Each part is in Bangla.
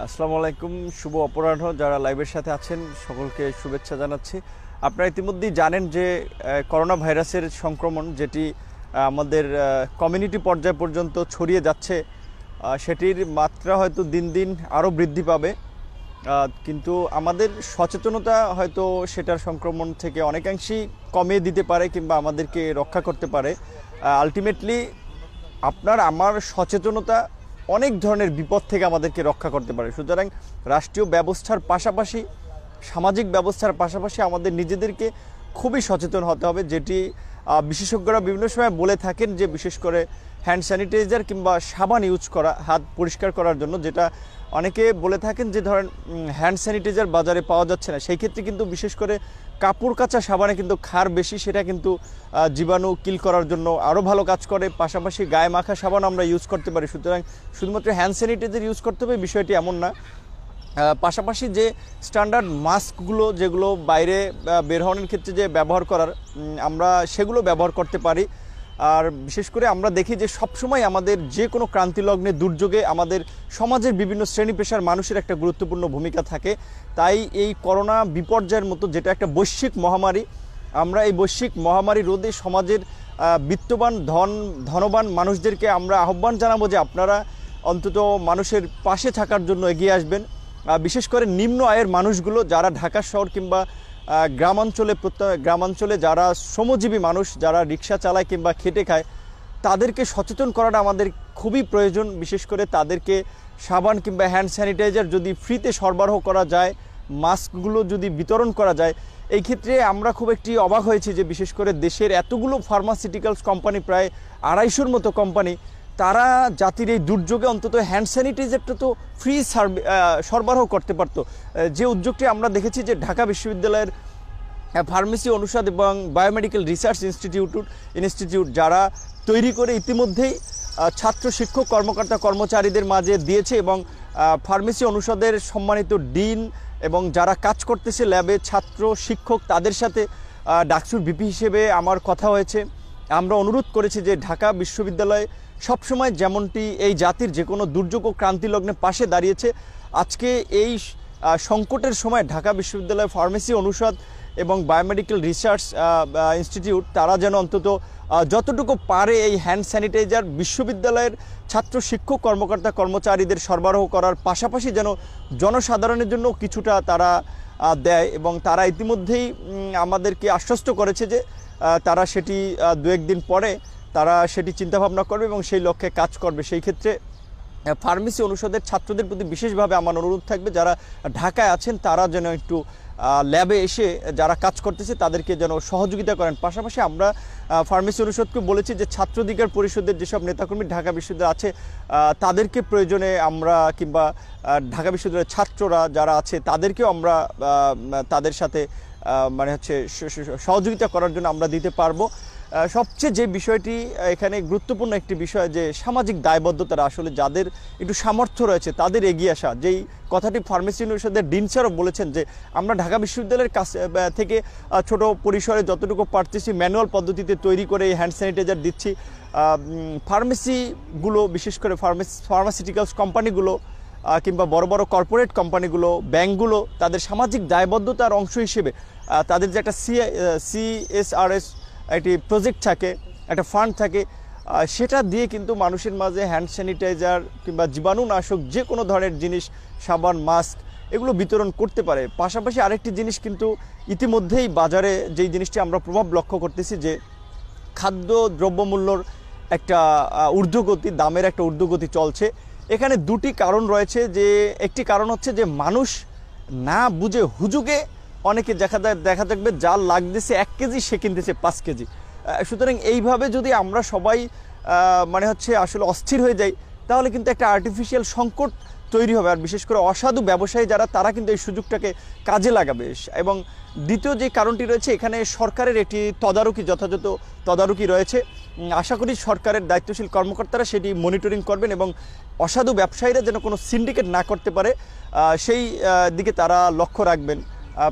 আসসালামু আলাইকুম শুভ অপরাহ্ন যারা লাইভের সাথে আছেন সকলকে শুভেচ্ছা জানাচ্ছি আপনারা ইতিমধ্যেই জানেন যে করোনা ভাইরাসের সংক্রমণ যেটি আমাদের কমিউনিটি পর্যায় পর্যন্ত ছড়িয়ে যাচ্ছে সেটির মাত্রা হয়তো দিন দিন আরও বৃদ্ধি পাবে কিন্তু আমাদের সচেতনতা হয়তো সেটার সংক্রমণ থেকে অনেকাংশেই কমিয়ে দিতে পারে কিংবা আমাদেরকে রক্ষা করতে পারে আলটিমেটলি আপনার আমার সচেতনতা অনেক ধরনের বিপদ থেকে আমাদেরকে রক্ষা করতে পারে সুতরাং রাষ্ট্রীয় ব্যবস্থার পাশাপাশি সামাজিক ব্যবস্থার পাশাপাশি আমাদের নিজেদেরকে খুবই সচেতন হতে হবে যেটি বিশেষজ্ঞরা বিভিন্ন সময় বলে থাকেন যে বিশেষ করে হ্যান্ড স্যানিটাইজার কিংবা সাবান ইউজ করা হাত পরিষ্কার করার জন্য যেটা অনেকে বলে থাকেন যে ধরেন হ্যান্ড স্যানিটাইজার বাজারে পাওয়া যাচ্ছে না সেই ক্ষেত্রে কিন্তু বিশেষ করে কাপড় কাচা সাবানে কিন্তু ক্ষার বেশি সেটা কিন্তু জীবাণু কিল করার জন্য আরও ভালো কাজ করে পাশাপাশি গায়ে মাখা সাবান আমরা ইউজ করতে পারি সুতরাং শুধুমাত্র হ্যান্ড স্যানিটাইজার ইউজ করতে হবে বিষয়টি এমন না পাশাপাশি যে স্ট্যান্ডার্ড মাস্কগুলো যেগুলো বাইরে বের হওয়ার ক্ষেত্রে যে ব্যবহার করার আমরা সেগুলো ব্যবহার করতে পারি আর বিশেষ করে আমরা দেখি যে সবসময় আমাদের যে কোনো ক্রান্তিলগ্নে দুর্যোগে আমাদের সমাজের বিভিন্ন শ্রেণী পেশার মানুষের একটা গুরুত্বপূর্ণ ভূমিকা থাকে তাই এই করোনা বিপর্যয়ের মতো যেটা একটা বৈশ্বিক মহামারী আমরা এই বৈশ্বিক মহামারী রোধে সমাজের বিত্তবান ধন ধনবান মানুষদেরকে আমরা আহ্বান জানাবো যে আপনারা অন্তত মানুষের পাশে থাকার জন্য এগিয়ে আসবেন বিশেষ করে নিম্ন আয়ের মানুষগুলো যারা ঢাকা শহর কিংবা গ্রামাঞ্চলে গ্রামাঞ্চলে যারা শ্রমজীবী মানুষ যারা রিক্সা চালায় কিংবা খেটে খায় তাদেরকে সচেতন করাটা আমাদের খুবই প্রয়োজন বিশেষ করে তাদেরকে সাবান কিংবা হ্যান্ড স্যানিটাইজার যদি ফ্রিতে সরবরাহ করা যায় মাস্কগুলো যদি বিতরণ করা যায় এই ক্ষেত্রে আমরা খুব একটি অবাক হয়েছি যে বিশেষ করে দেশের এতগুলো ফার্মাসিউটিক্যালস কোম্পানি প্রায় আড়াইশোর মতো কোম্পানি তারা জাতির এই দুর্যোগে অন্তত হ্যান্ড স্যানিটাইজারটা তো ফ্রি সরবরাহ করতে পারত যে উদ্যোগটি আমরা দেখেছি যে ঢাকা বিশ্ববিদ্যালয়ের ফার্মেসি অনুষদ এবং বায়োমেডিক্যাল রিসার্চ ইনস্টিটিউট ইনস্টিটিউট যারা তৈরি করে ইতিমধ্যেই ছাত্র শিক্ষক কর্মকর্তা কর্মচারীদের মাঝে দিয়েছে এবং ফার্মেসি অনুষদের সম্মানিত ডিন এবং যারা কাজ করতেছে ল্যাবে ছাত্র শিক্ষক তাদের সাথে ডাকসুর বিপি হিসেবে আমার কথা হয়েছে আমরা অনুরোধ করেছি যে ঢাকা বিশ্ববিদ্যালয় সবসময় যেমনটি এই জাতির যে কোনো দুর্যোগ ও ক্রান্তিলগ্নে পাশে দাঁড়িয়েছে আজকে এই সংকটের সময় ঢাকা বিশ্ববিদ্যালয় ফার্মেসি অনুষদ এবং বায়োমেডিক্যাল রিসার্চ ইনস্টিটিউট তারা যেন অন্তত যতটুকু পারে এই হ্যান্ড স্যানিটাইজার বিশ্ববিদ্যালয়ের ছাত্র শিক্ষক কর্মকর্তা কর্মচারীদের সরবরাহ করার পাশাপাশি যেন জনসাধারণের জন্য কিছুটা তারা দেয় এবং তারা ইতিমধ্যেই আমাদেরকে আশ্বস্ত করেছে যে তারা সেটি দু একদিন পরে তারা সেটি চিন্তাভাবনা করবে এবং সেই লক্ষ্যে কাজ করবে সেই ক্ষেত্রে ফার্মেসি অনুষদের ছাত্রদের প্রতি বিশেষভাবে আমার অনুরোধ থাকবে যারা ঢাকায় আছেন তারা যেন একটু ল্যাবে এসে যারা কাজ করতেছে তাদেরকে যেন সহযোগিতা করেন পাশাপাশি আমরা ফার্মেসি অনুষদকে বলেছি যে ছাত্রাধিকার পরিষদের যেসব নেতাকর্মী ঢাকা বিশ্ববিদ্যালয় আছে তাদেরকে প্রয়োজনে আমরা কিংবা ঢাকা বিশ্ববিদ্যালয়ের ছাত্ররা যারা আছে তাদেরকেও আমরা তাদের সাথে মানে হচ্ছে সহযোগিতা করার জন্য আমরা দিতে পারবো সবচেয়ে যে বিষয়টি এখানে গুরুত্বপূর্ণ একটি বিষয় যে সামাজিক দায়বদ্ধতারা আসলে যাদের একটু সামর্থ্য রয়েছে তাদের এগিয়ে আসা যেই কথাটি ফার্মেসি ইউনিভার্সিটির ডিন স্যারও বলেছেন যে আমরা ঢাকা বিশ্ববিদ্যালয়ের কাছে থেকে ছোট পরিসরে যতটুকু পারতেছি ম্যানুয়াল পদ্ধতিতে তৈরি করে এই হ্যান্ড স্যানিটাইজার দিচ্ছি ফার্মেসিগুলো বিশেষ করে ফার্মেসি ফার্মাসিউটিক্যালস কোম্পানিগুলো কিংবা বড় বড় কর্পোরেট কোম্পানিগুলো ব্যাংকগুলো তাদের সামাজিক দায়বদ্ধতার অংশ হিসেবে তাদের যে একটা সি সিএসআরএস একটি প্রজেক্ট থাকে একটা ফান্ড থাকে সেটা দিয়ে কিন্তু মানুষের মাঝে হ্যান্ড স্যানিটাইজার কিংবা জীবাণুনাশক যে কোনো ধরনের জিনিস সাবান মাস্ক এগুলো বিতরণ করতে পারে পাশাপাশি আরেকটি জিনিস কিন্তু ইতিমধ্যেই বাজারে যেই জিনিসটি আমরা প্রভাব লক্ষ্য করতেছি যে খাদ্য দ্রব্যমূল্যর একটা ঊর্ধ্বগতি দামের একটা ঊর্ধ্বগতি চলছে এখানে দুটি কারণ রয়েছে যে একটি কারণ হচ্ছে যে মানুষ না বুঝে হুজুগে অনেকে দেখা যায় দেখা থাকবে যা লাগতেছে এক কেজি সে কিনতেছে পাঁচ কেজি সুতরাং এইভাবে যদি আমরা সবাই মানে হচ্ছে আসলে অস্থির হয়ে যাই তাহলে কিন্তু একটা আর্টিফিশিয়াল সংকট তৈরি হবে আর বিশেষ করে অসাধু ব্যবসায়ী যারা তারা কিন্তু এই সুযোগটাকে কাজে লাগাবে এবং দ্বিতীয় যে কারণটি রয়েছে এখানে সরকারের একটি তদারকি যথাযথ তদারকি রয়েছে আশা করি সরকারের দায়িত্বশীল কর্মকর্তারা সেটি মনিটরিং করবেন এবং অসাধু ব্যবসায়ীরা যেন কোনো সিন্ডিকেট না করতে পারে সেই দিকে তারা লক্ষ্য রাখবেন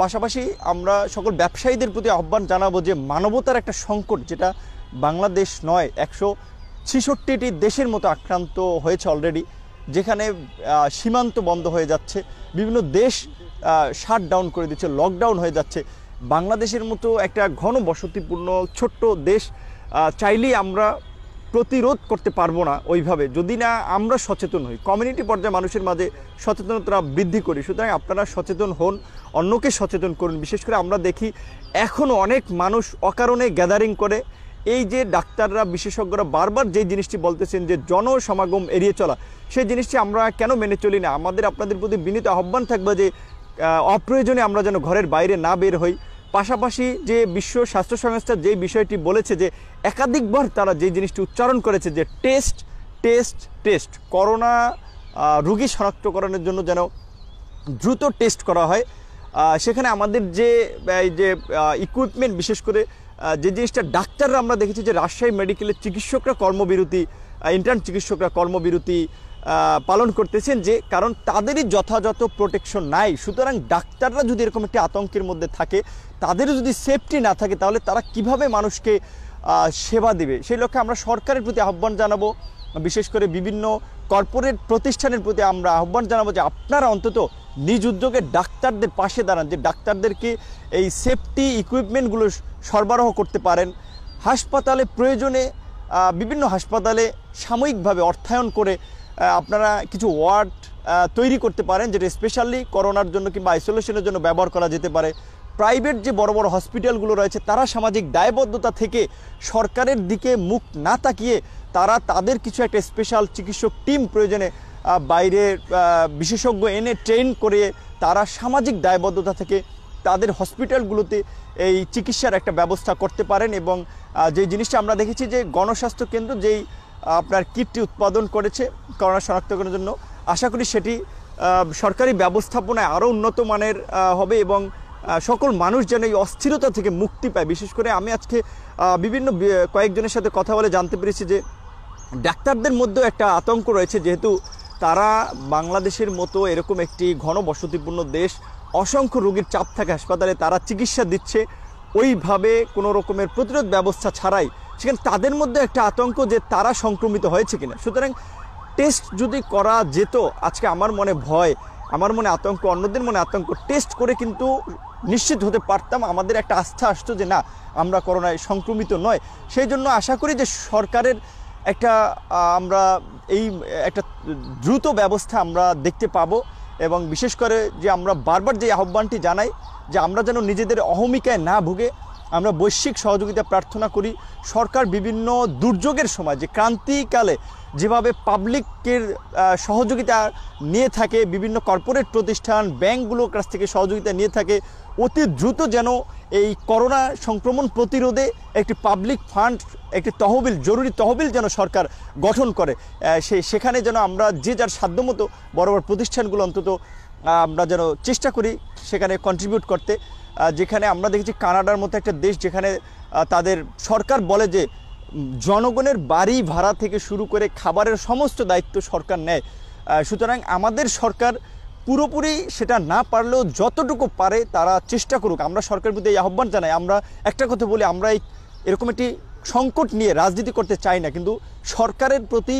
পাশাপাশি আমরা সকল ব্যবসায়ীদের প্রতি আহ্বান জানাবো যে মানবতার একটা সংকট যেটা বাংলাদেশ নয় একশো ছিষট্টিটি দেশের মতো আক্রান্ত হয়েছে অলরেডি যেখানে সীমান্ত বন্ধ হয়ে যাচ্ছে বিভিন্ন দেশ শাট ডাউন করে দিচ্ছে লকডাউন হয়ে যাচ্ছে বাংলাদেশের মতো একটা ঘন বসতিপূর্ণ ছোট্ট দেশ চাইলেই আমরা প্রতিরোধ করতে পারবো না ওইভাবে যদি না আমরা সচেতন হই কমিউনিটি পর্যায়ে মানুষের মাঝে সচেতনতা বৃদ্ধি করি সুতরাং আপনারা সচেতন হন অন্যকে সচেতন করুন বিশেষ করে আমরা দেখি এখনও অনেক মানুষ অকারণে গ্যাদারিং করে এই যে ডাক্তাররা বিশেষজ্ঞরা বারবার যে জিনিসটি বলতেছেন যে জনসমাগম এড়িয়ে চলা সেই জিনিসটি আমরা কেন মেনে চলি না আমাদের আপনাদের প্রতি বিনীত আহ্বান থাকবে যে অপ্রয়োজনে আমরা যেন ঘরের বাইরে না বের হই পাশাপাশি যে বিশ্ব স্বাস্থ্য সংস্থা যে বিষয়টি বলেছে যে একাধিকবার তারা যে জিনিসটি উচ্চারণ করেছে যে টেস্ট টেস্ট টেস্ট করোনা রুগী শনাক্তকরণের জন্য যেন দ্রুত টেস্ট করা হয় সেখানে আমাদের যে যে ইকুইপমেন্ট বিশেষ করে যে জিনিসটা ডাক্তাররা আমরা দেখেছি যে রাজশাহী মেডিকেলের চিকিৎসকরা কর্মবিরতি ইন্টার্ন চিকিৎসকরা কর্মবিরতি পালন করতেছেন যে কারণ তাদেরই যথাযথ প্রোটেকশন নাই সুতরাং ডাক্তাররা যদি এরকম একটি আতঙ্কের মধ্যে থাকে তাদের যদি সেফটি না থাকে তাহলে তারা কিভাবে মানুষকে সেবা দেবে সেই লক্ষ্যে আমরা সরকারের প্রতি আহ্বান জানাবো বিশেষ করে বিভিন্ন কর্পোরেট প্রতিষ্ঠানের প্রতি আমরা আহ্বান জানাবো যে আপনারা অন্তত নিজ উদ্যোগে ডাক্তারদের পাশে দাঁড়ান যে ডাক্তারদেরকে এই সেফটি ইকুইপমেন্টগুলো সরবরাহ করতে পারেন হাসপাতালে প্রয়োজনে বিভিন্ন হাসপাতালে সাময়িকভাবে অর্থায়ন করে আপনারা কিছু ওয়ার্ড তৈরি করতে পারেন যেটা স্পেশালি করোনার জন্য কিংবা আইসোলেশনের জন্য ব্যবহার করা যেতে পারে প্রাইভেট যে বড় বড় হসপিটালগুলো রয়েছে তারা সামাজিক দায়বদ্ধতা থেকে সরকারের দিকে মুখ না তাকিয়ে তারা তাদের কিছু একটা স্পেশাল চিকিৎসক টিম প্রয়োজনে বাইরে বিশেষজ্ঞ এনে ট্রেন করে তারা সামাজিক দায়বদ্ধতা থেকে তাদের হসপিটালগুলোতে এই চিকিৎসার একটা ব্যবস্থা করতে পারেন এবং যে জিনিসটা আমরা দেখেছি যে গণস্বাস্থ্য কেন্দ্র যেই আপনার কিটটি উৎপাদন করেছে করোনা শনাক্তকরণের জন্য আশা করি সেটি সরকারি ব্যবস্থাপনায় আরও উন্নত মানের হবে এবং সকল মানুষ যেন এই অস্থিরতা থেকে মুক্তি পায় বিশেষ করে আমি আজকে বিভিন্ন কয়েকজনের সাথে কথা বলে জানতে পেরেছি যে ডাক্তারদের মধ্যেও একটা আতঙ্ক রয়েছে যেহেতু তারা বাংলাদেশের মতো এরকম একটি ঘন বসতিপূর্ণ দেশ অসংখ্য রোগীর চাপ থাকে হাসপাতালে তারা চিকিৎসা দিচ্ছে ওইভাবে কোনো রকমের প্রতিরোধ ব্যবস্থা ছাড়াই সেখানে তাদের মধ্যে একটা আতঙ্ক যে তারা সংক্রমিত হয়েছে কিনা সুতরাং টেস্ট যদি করা যেত আজকে আমার মনে ভয় আমার মনে আতঙ্ক অন্যদের মনে আতঙ্ক টেস্ট করে কিন্তু নিশ্চিত হতে পারতাম আমাদের একটা আস্থা আসতো যে না আমরা করোনায় সংক্রমিত নয় সেই জন্য আশা করি যে সরকারের একটা আমরা এই একটা দ্রুত ব্যবস্থা আমরা দেখতে পাবো এবং বিশেষ করে যে আমরা বারবার যে আহ্বানটি জানাই যে আমরা যেন নিজেদের অহমিকায় না ভুগে আমরা বৈশ্বিক সহযোগিতা প্রার্থনা করি সরকার বিভিন্ন দুর্যোগের সময় যে ক্রান্তিকালে যেভাবে পাবলিকের সহযোগিতা নিয়ে থাকে বিভিন্ন কর্পোরেট প্রতিষ্ঠান ব্যাংকগুলোর কাছ থেকে সহযোগিতা নিয়ে থাকে অতি দ্রুত যেন এই করোনা সংক্রমণ প্রতিরোধে একটি পাবলিক ফান্ড একটি তহবিল জরুরি তহবিল যেন সরকার গঠন করে সে সেখানে যেন আমরা যে যার সাধ্যমতো বড় বড় প্রতিষ্ঠানগুলো অন্তত আমরা যেন চেষ্টা করি সেখানে কন্ট্রিবিউট করতে যেখানে আমরা দেখেছি কানাডার মতো একটা দেশ যেখানে তাদের সরকার বলে যে জনগণের বাড়ি ভাড়া থেকে শুরু করে খাবারের সমস্ত দায়িত্ব সরকার নেয় সুতরাং আমাদের সরকার পুরোপুরি সেটা না পারলেও যতটুকু পারে তারা চেষ্টা করুক আমরা সরকারের প্রতি এই আহ্বান জানাই আমরা একটা কথা বলি আমরা এই এরকম একটি সংকট নিয়ে রাজনীতি করতে চাই না কিন্তু সরকারের প্রতি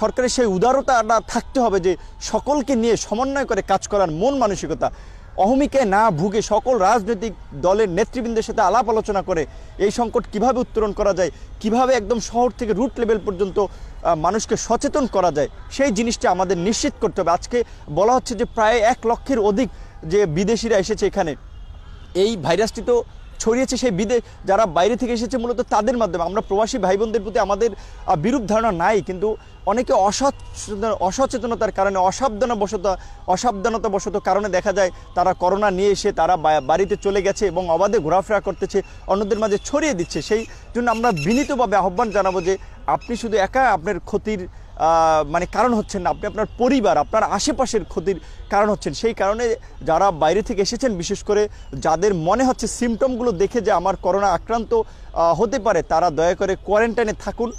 সরকারের সেই উদারতাটা থাকতে হবে যে সকলকে নিয়ে সমন্বয় করে কাজ করার মন মানসিকতা অহমিকে না ভুগে সকল রাজনৈতিক দলের নেতৃবৃন্দের সাথে আলাপ আলোচনা করে এই সংকট কিভাবে উত্তরণ করা যায় কিভাবে একদম শহর থেকে রুট লেভেল পর্যন্ত মানুষকে সচেতন করা যায় সেই জিনিসটা আমাদের নিশ্চিত করতে হবে আজকে বলা হচ্ছে যে প্রায় এক লক্ষের অধিক যে বিদেশিরা এসেছে এখানে এই ভাইরাসটি তো ছড়িয়েছে সেই বিদেশ যারা বাইরে থেকে এসেছে মূলত তাদের মাধ্যমে আমরা প্রবাসী ভাই বোনদের প্রতি আমাদের বিরূপ ধারণা নাই কিন্তু অনেকে অসচেতন অসচেতনতার কারণে অসাবধানবশত অসাবধানতাবশত কারণে দেখা যায় তারা করোনা নিয়ে এসে তারা বাড়িতে চলে গেছে এবং অবাধে ঘোরাফেরা করতেছে অন্যদের মাঝে ছড়িয়ে দিচ্ছে সেই জন্য আমরা বিনীতভাবে আহ্বান জানাবো যে আপনি শুধু একা আপনার ক্ষতির মানে কারণ হচ্ছেন না আপনি আপনার পরিবার আপনার আশেপাশের ক্ষতির কারণ হচ্ছেন সেই কারণে যারা বাইরে থেকে এসেছেন বিশেষ করে যাদের মনে হচ্ছে সিমটমগুলো দেখে যে আমার করোনা আক্রান্ত হতে পারে তারা দয়া করে কোয়ারেন্টাইনে থাকুন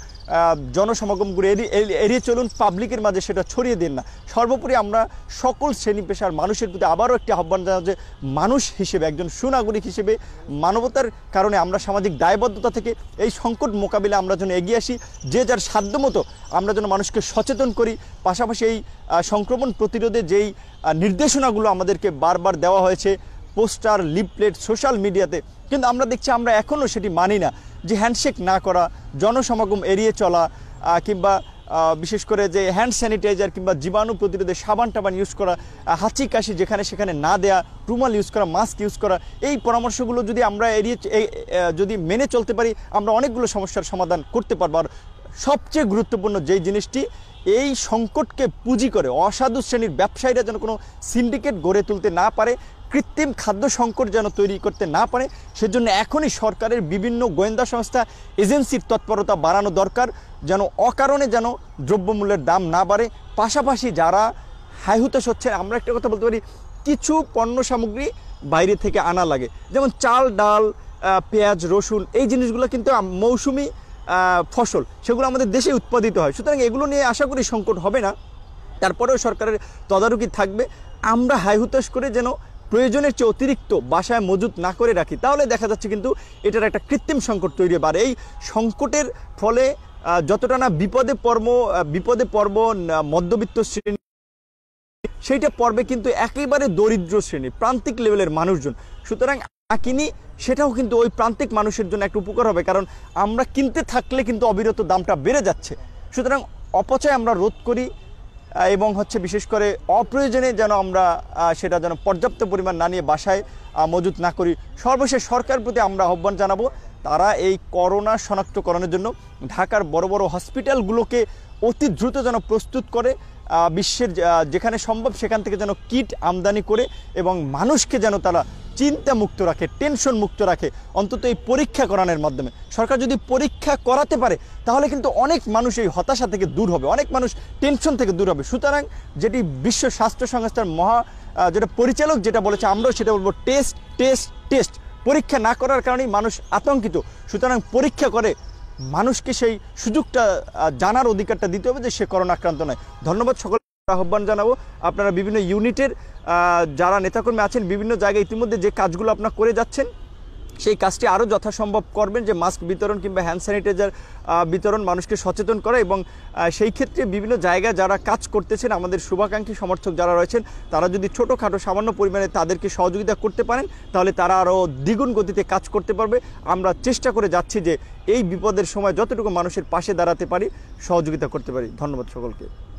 জনসমাগমগুলো এড়িয়ে চলুন পাবলিকের মাঝে সেটা ছড়িয়ে দিন না সর্বোপরি আমরা সকল শ্রেণী পেশার মানুষের প্রতি আবারও একটি আহ্বান জানাব যে মানুষ হিসেবে একজন সুনাগরিক হিসেবে মানবতার কারণে আমরা সামাজিক দায়বদ্ধতা থেকে এই সংকট মোকাবিলা আমরা যেন এগিয়ে আসি যে যার সাধ্যমতো আমরা যেন মানুষকে সচেতন করি পাশাপাশি এই সংক্রমণ প্রতিরোধে যেই নির্দেশনাগুলো আমাদেরকে বারবার দেওয়া হয়েছে পোস্টার লিপলেট সোশ্যাল মিডিয়াতে কিন্তু আমরা দেখছি আমরা এখনও সেটি মানি না যে হ্যান্ডশেক না করা জনসমাগম এড়িয়ে চলা কিংবা বিশেষ করে যে হ্যান্ড স্যানিটাইজার কিংবা জীবাণু প্রতিরোধে সাবান টাবান ইউজ করা হাঁচি কাশি যেখানে সেখানে না দেয়া রুমাল ইউজ করা মাস্ক ইউজ করা এই পরামর্শগুলো যদি আমরা এড়িয়ে যদি মেনে চলতে পারি আমরা অনেকগুলো সমস্যার সমাধান করতে পারবো আর সবচেয়ে গুরুত্বপূর্ণ যেই জিনিসটি এই সংকটকে পুঁজি করে অসাধু শ্রেণীর ব্যবসায়ীরা যেন কোনো সিন্ডিকেট গড়ে তুলতে না পারে কৃত্রিম খাদ্য সংকট যেন তৈরি করতে না পারে সেজন্য এখনই সরকারের বিভিন্ন গোয়েন্দা সংস্থা এজেন্সির তৎপরতা বাড়ানো দরকার যেন অকারণে যেন দ্রব্যমূল্যের দাম না বাড়ে পাশাপাশি যারা হাইহুতাস হচ্ছে আমরা একটা কথা বলতে পারি কিছু পণ্য সামগ্রী বাইরে থেকে আনা লাগে যেমন চাল ডাল পেঁয়াজ রসুন এই জিনিসগুলো কিন্তু মৌসুমি ফসল সেগুলো আমাদের দেশে উৎপাদিত হয় সুতরাং এগুলো নিয়ে আশা করি সংকট হবে না তারপরেও সরকারের তদারকি থাকবে আমরা হাই করে যেন প্রয়োজনের চেয়ে অতিরিক্ত বাসায় মজুত না করে রাখি তাহলে দেখা যাচ্ছে কিন্তু এটার একটা কৃত্রিম সংকট তৈরি হবে আর এই সংকটের ফলে যতটা না বিপদে পর্ব বিপদে পর্ব মধ্যবিত্ত শ্রেণী সেইটা পর্বে কিন্তু একেবারে দরিদ্র শ্রেণী প্রান্তিক লেভেলের মানুষজন সুতরাং আকিনি সেটাও কিন্তু ওই প্রান্তিক মানুষের জন্য একটা উপকার হবে কারণ আমরা কিনতে থাকলে কিন্তু অবিরত দামটা বেড়ে যাচ্ছে সুতরাং অপচয় আমরা রোধ করি এবং হচ্ছে বিশেষ করে অপ্রয়োজনে যেন আমরা সেটা যেন পর্যাপ্ত পরিমাণ না নিয়ে বাসায় মজুত না করি সর্বশেষ সরকার প্রতি আমরা আহ্বান জানাবো তারা এই করোনা শনাক্তকরণের জন্য ঢাকার বড় বড় হসপিটালগুলোকে অতি দ্রুত যেন প্রস্তুত করে বিশ্বের যেখানে সম্ভব সেখান থেকে যেন কিট আমদানি করে এবং মানুষকে যেন তারা চিন্তা মুক্ত রাখে টেনশন মুক্ত রাখে অন্তত এই পরীক্ষা করানোর মাধ্যমে সরকার যদি পরীক্ষা করাতে পারে তাহলে কিন্তু অনেক মানুষ এই হতাশা থেকে দূর হবে অনেক মানুষ টেনশন থেকে দূর হবে সুতরাং যেটি বিশ্ব স্বাস্থ্য সংস্থার মহা যেটা পরিচালক যেটা বলেছে আমরাও সেটা বলবো টেস্ট টেস্ট টেস্ট পরীক্ষা না করার কারণেই মানুষ আতঙ্কিত সুতরাং পরীক্ষা করে মানুষকে সেই সুযোগটা জানার অধিকারটা দিতে হবে যে সে করোনা আক্রান্ত নয় ধন্যবাদ সকল আহ্বান জানাবো আপনারা বিভিন্ন ইউনিটের যারা নেতাকর্মী আছেন বিভিন্ন জায়গায় ইতিমধ্যে যে কাজগুলো আপনারা করে যাচ্ছেন সেই কাজটি আরও যথাসম্ভব করবেন যে মাস্ক বিতরণ কিংবা হ্যান্ড স্যানিটাইজার বিতরণ মানুষকে সচেতন করা এবং সেই ক্ষেত্রে বিভিন্ন জায়গায় যারা কাজ করতেছেন আমাদের শুভাকাঙ্ক্ষী সমর্থক যারা রয়েছেন তারা যদি ছোটোখাটো সামান্য পরিমাণে তাদেরকে সহযোগিতা করতে পারেন তাহলে তারা আরও দ্বিগুণ গতিতে কাজ করতে পারবে আমরা চেষ্টা করে যাচ্ছি যে এই বিপদের সময় যতটুকু মানুষের পাশে দাঁড়াতে পারি সহযোগিতা করতে পারি ধন্যবাদ সকলকে